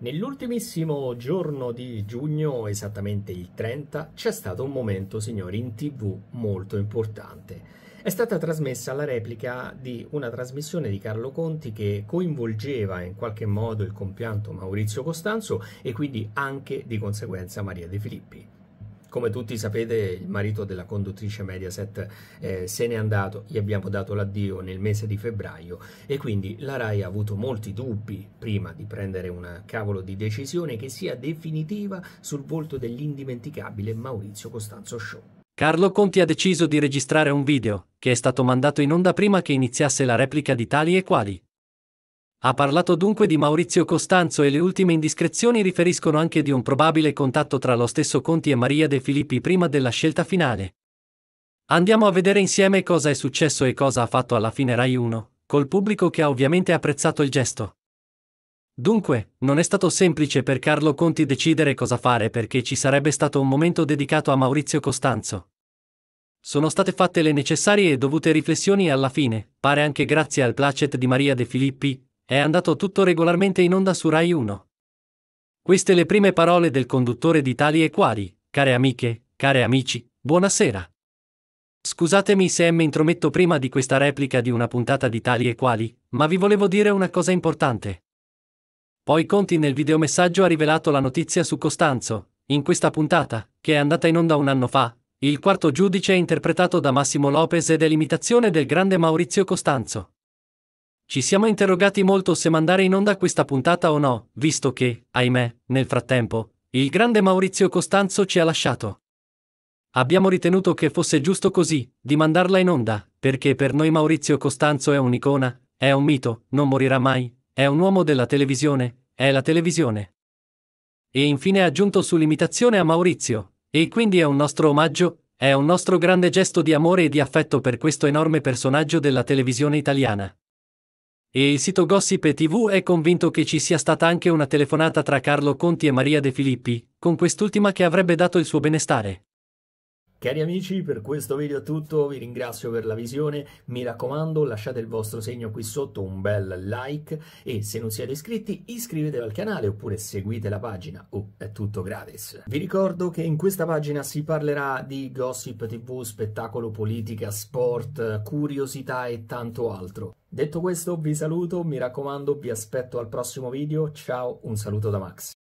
Nell'ultimissimo giorno di giugno, esattamente il 30, c'è stato un momento, signori, in tv molto importante. È stata trasmessa la replica di una trasmissione di Carlo Conti che coinvolgeva in qualche modo il compianto Maurizio Costanzo e quindi anche di conseguenza Maria De Filippi. Come tutti sapete, il marito della conduttrice Mediaset eh, se n'è andato, gli abbiamo dato l'addio nel mese di febbraio e quindi la RAI ha avuto molti dubbi prima di prendere una cavolo di decisione che sia definitiva sul volto dell'indimenticabile Maurizio Costanzo Show. Carlo Conti ha deciso di registrare un video, che è stato mandato in onda prima che iniziasse la replica di tali e quali. Ha parlato dunque di Maurizio Costanzo e le ultime indiscrezioni riferiscono anche di un probabile contatto tra lo stesso Conti e Maria De Filippi prima della scelta finale. Andiamo a vedere insieme cosa è successo e cosa ha fatto alla fine Rai 1, col pubblico che ha ovviamente apprezzato il gesto. Dunque, non è stato semplice per Carlo Conti decidere cosa fare perché ci sarebbe stato un momento dedicato a Maurizio Costanzo. Sono state fatte le necessarie e dovute riflessioni e alla fine, pare anche grazie al placet di Maria De Filippi, è andato tutto regolarmente in onda su Rai 1. Queste le prime parole del conduttore di Tali e Quali, care amiche, care amici, buonasera. Scusatemi se mi intrometto prima di questa replica di una puntata di Tali e Quali, ma vi volevo dire una cosa importante. Poi Conti nel videomessaggio ha rivelato la notizia su Costanzo, in questa puntata, che è andata in onda un anno fa, il quarto giudice è interpretato da Massimo Lopez ed è l'imitazione del grande Maurizio Costanzo. Ci siamo interrogati molto se mandare in onda questa puntata o no, visto che, ahimè, nel frattempo, il grande Maurizio Costanzo ci ha lasciato. Abbiamo ritenuto che fosse giusto così, di mandarla in onda, perché per noi Maurizio Costanzo è un'icona, è un mito, non morirà mai, è un uomo della televisione, è la televisione. E infine ha aggiunto su limitazione a Maurizio, e quindi è un nostro omaggio, è un nostro grande gesto di amore e di affetto per questo enorme personaggio della televisione italiana. E il sito Gossip TV è convinto che ci sia stata anche una telefonata tra Carlo Conti e Maria De Filippi, con quest'ultima che avrebbe dato il suo benestare. Cari amici, per questo video è tutto, vi ringrazio per la visione, mi raccomando lasciate il vostro segno qui sotto, un bel like e se non siete iscritti iscrivetevi al canale oppure seguite la pagina, oh, è tutto gratis. Vi ricordo che in questa pagina si parlerà di gossip tv, spettacolo, politica, sport, curiosità e tanto altro. Detto questo vi saluto, mi raccomando vi aspetto al prossimo video, ciao, un saluto da Max.